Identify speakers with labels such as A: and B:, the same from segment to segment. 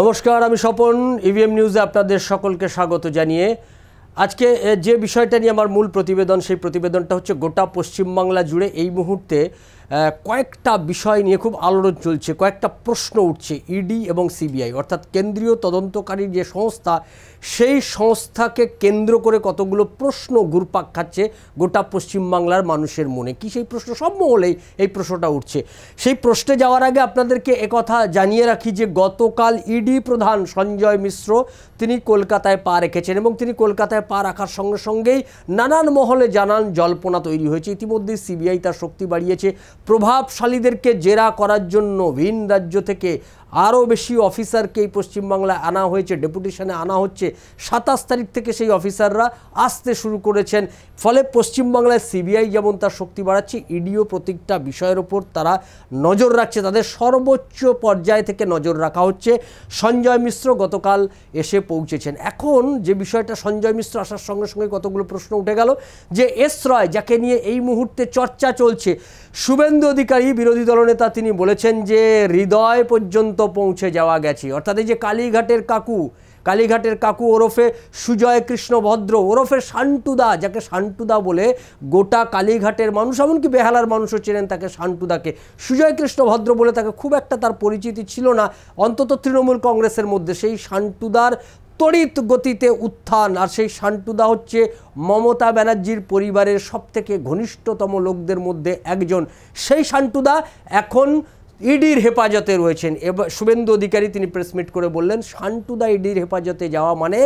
A: নমস্কার আমি Swapan EVM e নিউজে আপনাদের সকলকে স্বাগত জানিয়ে আজকে যে বিষয়টা নিয়ে আমার মূল প্রতিবেদন সেই প্রতিবেদনটা হচ্ছে গোটা পশ্চিমবাংলা জুড়ে এই মুহূর্তে কয়েকটা বিষয় নিয়ে খুব আলোড়ন চলছে কয়েকটা প্রশ্ন উঠছে ইডি e এবং সিবিআই অর্থাৎ কেন্দ্রীয় তদন্তকারী যে সংস্থা সেই সংস্থাকে কেন্দ্র করে কতগুলো প্রশ্ন ঘুরপাক খাচ্ছে গোটা পশ্চিমবাংলার মানুষের মনে কি সেই প্রশ্ন সব মহলেই এই প্রশ্নটা উঠছে সেই প্রশ্নে যাওয়ার আগে আপনাদেরকে একথা জানিয়ে রাখি যে গতকাল ইডি e প্রধান সঞ্জয় মিশ্র তিনি কলকাতায় পা রেখেছেন এবং তিনি কলকাতায় পা রাখার সঙ্গে সঙ্গেই নানান মহলে জানান জল্পনা তৈরি হয়েছে ইতিমধ্যেই সিবিআই তার শক্তি বাড়িয়েছে প্রভাবশালীদেরকে জেরা করার জন্য ভিন রাজ্য থেকে আরও বেশি অফিসারকে এই পশ্চিমবাংলায় আনা হয়েছে ডেপুটেশনে আনা হচ্ছে সাতাশ তারিখ থেকে সেই অফিসাররা আসতে শুরু করেছেন ফলে পশ্চিমবাংলায় সিবিআই যেমন তার শক্তি বাড়াচ্ছে ইডিও প্রত্যেকটা বিষয়ের ওপর তারা নজর রাখছে তাদের সর্বোচ্চ পর্যায় থেকে নজর রাখা হচ্ছে সঞ্জয় মিশ্র গতকাল এসে পৌঁছেছেন এখন যে বিষয়টা সঞ্জয় মিশ্র আসার সঙ্গে সঙ্গে কতগুলো প্রশ্ন উঠে গেল যে এস রয় যাকে নিয়ে এই মুহূর্তে চর্চা চলছে শুভেন্দু অধিকারী বিরোধী দলনেতা তিনি বলেছেন যে হৃদয় পর্যন্ত পর্যন্ত পৌঁছে যাওয়া গেছে অর্থাৎ এই যে কালীঘাটের কাকু কালীঘাটের কাকু ওরফে সুজয় কৃষ্ণ ভদ্র ওরফে শান্টুদা যাকে শান্টুদা বলে গোটা কালীঘাটের মানুষ এমনকি বেহালার মানুষও চেনেন তাকে শান্টুদাকে সুজয় কৃষ্ণ ভদ্র বলে তাকে খুব একটা তার পরিচিতি ছিল না অন্তত তৃণমূল কংগ্রেসের মধ্যে সেই শান্টুদার তড়িৎ গতিতে উত্থান আর সেই শান্টুদা হচ্ছে মমতা ব্যানার্জির পরিবারের সবথেকে ঘনিষ্ঠতম লোকদের মধ্যে একজন সেই শান্টুদা এখন ইডির হেফাজতে রয়েছেন এবার শুভেন্দু অধিকারী তিনি প্রেসমিট করে বললেন শান্টুদা ইডির হেফাজতে যাওয়া মানে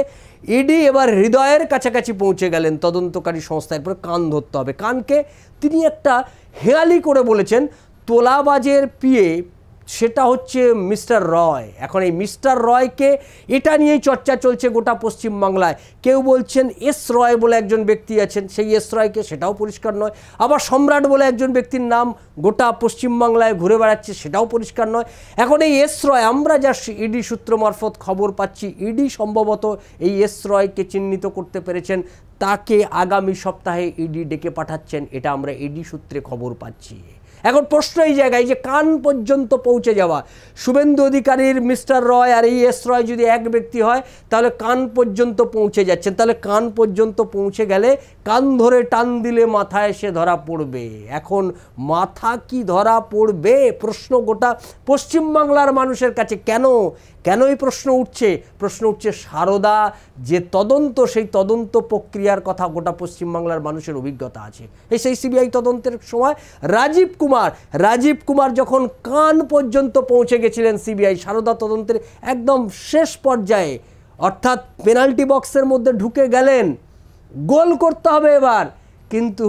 A: ইডি এবার হৃদয়ের কাছাকাছি পৌঁছে গেলেন তদন্তকারী সংস্থা এরপরে কান ধরতে হবে কানকে তিনি একটা হেয়ালি করে বলেছেন তোলাবাজের পিয়ে সেটা হচ্ছে মিস্টার রয় এখন এই মিস্টার রয়কে এটা নিয়েই চর্চা চলছে গোটা পশ্চিমবাংলায় কেউ বলছেন এস রয় বলে একজন ব্যক্তি আছেন সেই এস রয়কে সেটাও পরিষ্কার নয় আবার সম্রাট বলে একজন ব্যক্তির নাম গোটা পশ্চিমবাংলায় ঘুরে বেড়াচ্ছে সেটাও পরিষ্কার নয় এখন এই এস রয় আমরা যা ইডি সূত্র মারফত খবর পাচ্ছি ইডি সম্ভবত এই এস রয়কে চিহ্নিত করতে পেরেছেন তাকে আগামী সপ্তাহে ইডি ডেকে পাঠাচ্ছেন এটা আমরা ইডি সূত্রে খবর পাচ্ছি এখন প্রশ্ন এই জায়গায় যে কান পর্যন্ত পৌঁছে যাওয়া শুভেন্দু অধিকারীর মিস্টার রয় আর এই এস রয় যদি এক ব্যক্তি হয় তাহলে কান পর্যন্ত পৌঁছে যাচ্ছেন তাহলে কান পর্যন্ত পৌঁছে গেলে কান ধরে টান দিলে মাথায় সে ধরা পড়বে এখন মাথা কি ধরা পড়বে প্রশ্ন গোটা পশ্চিমবাংলার মানুষের কাছে কেন কেন এই প্রশ্ন উঠছে প্রশ্ন উঠছে সারদা যে তদন্ত সেই তদন্ত প্রক্রিয়ার কথা গোটা পশ্চিমবাংলার মানুষের অভিজ্ঞতা আছে এই সেই সিবিআই তদন্তের সময় রাজীব কুমার কুমার রাজীব কুমার যখন কান পর্যন্ত পৌঁছে গেছিলেন সিবিআই সারদা তদন্তের একদম শেষ পর্যায়ে অর্থাৎ পেনাল্টি বক্সের মধ্যে ঢুকে গেলেন গোল করতে হবে এবার কিন্তু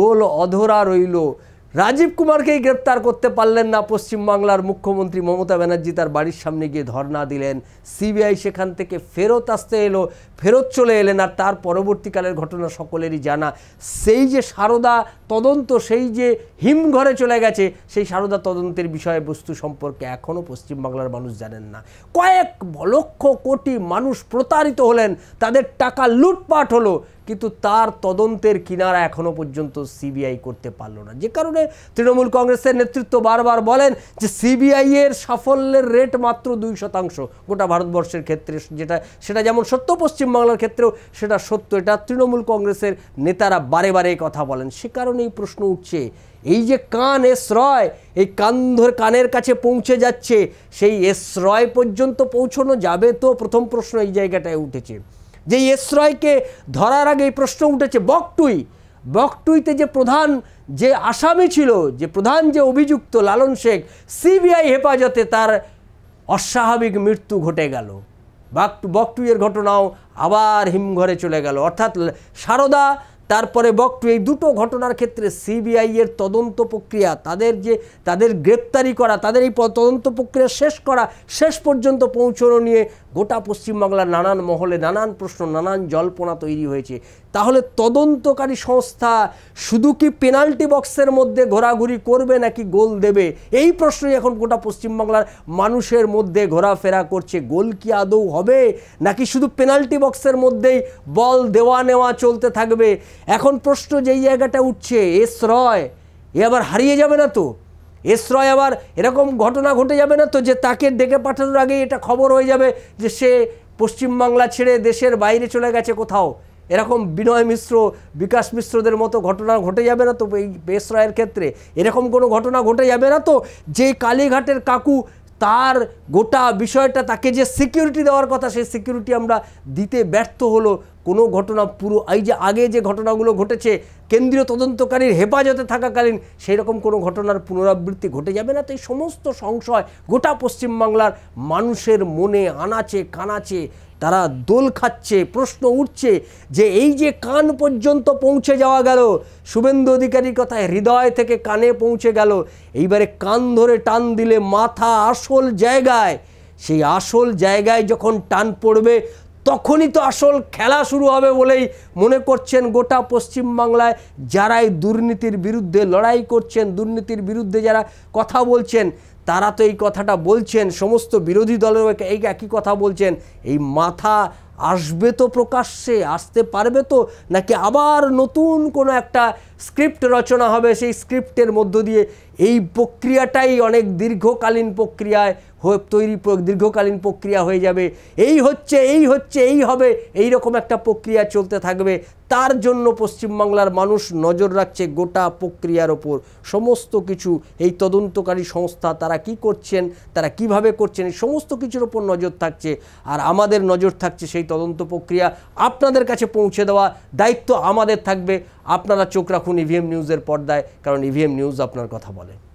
A: গোল অধরা রইল রাজীব কুমারকেই গ্রেপ্তার করতে পারলেন না পশ্চিমবাংলার মুখ্যমন্ত্রী মমতা ব্যানার্জি তার বাড়ির সামনে গিয়ে ধর্না দিলেন সিবিআই সেখান থেকে ফেরত আসতে এলো ফেরত চলে এলেন আর তার পরবর্তীকালের ঘটনা সকলেরই জানা সেই যে সারদা তদন্ত সেই যে হিমঘরে চলে গেছে সেই সারদা তদন্তের বিষয়বস্তু সম্পর্কে এখনও পশ্চিমবাংলার মানুষ জানেন না কয়েক লক্ষ কোটি মানুষ প্রতারিত হলেন তাদের টাকা লুটপাট হলো কিন্তু তার তদন্তের কিনারা এখনও পর্যন্ত সিবিআই করতে পারল না যে কারণে তৃণমূল কংগ্রেসের নেতৃত্ব বারবার বলেন যে সিবিআইয়ের সাফল্যের রেট মাত্র দুই শতাংশ গোটা ভারতবর্ষের ক্ষেত্রে যেটা সেটা যেমন সত্য পশ্চিমবাংলার ক্ষেত্রেও সেটা সত্য এটা তৃণমূল কংগ্রেসের নেতারা বারে বারে কথা বলেন সে কারণেই প্রশ্ন উঠছে এই যে কান এশ্রয় এই কান কানের কাছে পৌঁছে যাচ্ছে সেই এশ্রয় পর্যন্ত পৌঁছানো যাবে তো প্রথম প্রশ্ন এই জায়গাটায় উঠেছে যে এসরয়কে ধরার আগে এই প্রশ্ন উঠেছে বকটুই বকটুইতে যে প্রধান যে আসামি ছিল যে প্রধান যে অভিযুক্ত লালন শেখ সিবিআই হেফাজতে তার অস্বাভাবিক মৃত্যু ঘটে গেল বাকটু বকটুইয়ের ঘটনাও আবার হিমঘরে চলে গেল অর্থাৎ সারদা তারপরে বক্তু এই দুটো ঘটনার ক্ষেত্রে সিবিআই এর তদন্ত প্রক্রিয়া তাদের যে তাদের গ্রেপ্তারি করা তাদের এই তদন্ত প্রক্রিয়া শেষ করা শেষ পর্যন্ত পৌঁছানো নিয়ে গোটা পশ্চিমবাংলার নানান মহলে নানান প্রশ্ন নানান জল্পনা তৈরি হয়েছে তাহলে তদন্তকারী সংস্থা শুধু কি পেনাল্টি বক্সের মধ্যে ঘোরাঘুরি করবে নাকি গোল দেবে এই প্রশ্নই এখন গোটা পশ্চিমবাংলার মানুষের মধ্যে ঘোরাফেরা করছে গোল কি আদৌ হবে নাকি শুধু পেনাল্টি বক্সের মধ্যেই বল দেওয়া নেওয়া চলতে থাকবে এখন প্রশ্ন যেই জায়গাটা উঠছে এস রয় এ আবার হারিয়ে যাবে না তো রয় আবার এরকম ঘটনা ঘটে যাবে না তো যে তাকে ডেকে পাঠানোর আগে এটা খবর হয়ে যাবে যে সে পশ্চিমবাংলা ছেড়ে দেশের বাইরে চলে গেছে কোথাও এরকম বিনয় মিশ্র বিকাশ মিশ্রদের মতো ঘটনা ঘটে যাবে না তো এই বেসরায়ের ক্ষেত্রে এরকম কোনো ঘটনা ঘটে যাবে না তো যে কালীঘাটের কাকু তার গোটা বিষয়টা তাকে যে সিকিউরিটি দেওয়ার কথা সেই সিকিউরিটি আমরা দিতে ব্যর্থ হলো কোনো ঘটনা পুরো এই যে আগে যে ঘটনাগুলো ঘটেছে কেন্দ্রীয় তদন্তকারীর হেফাজতে থাকাকালীন সেই রকম কোনো ঘটনার পুনরাবৃত্তি ঘটে যাবে না তো এই সমস্ত সংশয় গোটা পশ্চিমবাংলার মানুষের মনে আনাচে কানাচে তারা দোল খাচ্ছে প্রশ্ন উঠছে যে এই যে কান পর্যন্ত পৌঁছে যাওয়া গেল শুভেন্দু অধিকারীর কথায় হৃদয় থেকে কানে পৌঁছে গেল এইবারে কান ধরে টান দিলে মাথা আসল জায়গায় সেই আসল জায়গায় যখন টান পড়বে তখনই তো আসল খেলা শুরু হবে বলেই মনে করছেন গোটা পশ্চিমবাংলায় যারাই দুর্নীতির বিরুদ্ধে লড়াই করছেন দুর্নীতির বিরুদ্ধে যারা কথা বলছেন তারা তো এই কথাটা বলছেন সমস্ত বিরোধী দলের এই একই কথা বলছেন এই মাথা আসবে তো প্রকাশ্যে আসতে পারবে তো নাকি আবার নতুন কোনো একটা স্ক্রিপ্ট রচনা হবে সেই স্ক্রিপ্টের মধ্য দিয়ে এই প্রক্রিয়াটাই অনেক দীর্ঘকালীন প্রক্রিয়ায় তৈরি দীর্ঘকালীন প্রক্রিয়া হয়ে যাবে এই হচ্ছে এই হচ্ছে এই হবে এই রকম একটা প্রক্রিয়া চলতে থাকবে তার জন্য পশ্চিমবাংলার মানুষ নজর রাখছে গোটা প্রক্রিয়ার ওপর সমস্ত কিছু এই তদন্তকারী সংস্থা তারা কি করছেন তারা কিভাবে করছেন এই সমস্ত কিছুর ওপর নজর থাকছে আর আমাদের নজর থাকছে সেই তদন্ত প্রক্রিয়া আপনাদের কাছে পৌঁছে দেওয়া দায়িত্ব আমাদের থাকবে আপনারা চোখ রাখুন ইভিএম e নিউজের পর্দায় কারণ ইভিএম e নিউজ আপনার কথা বলে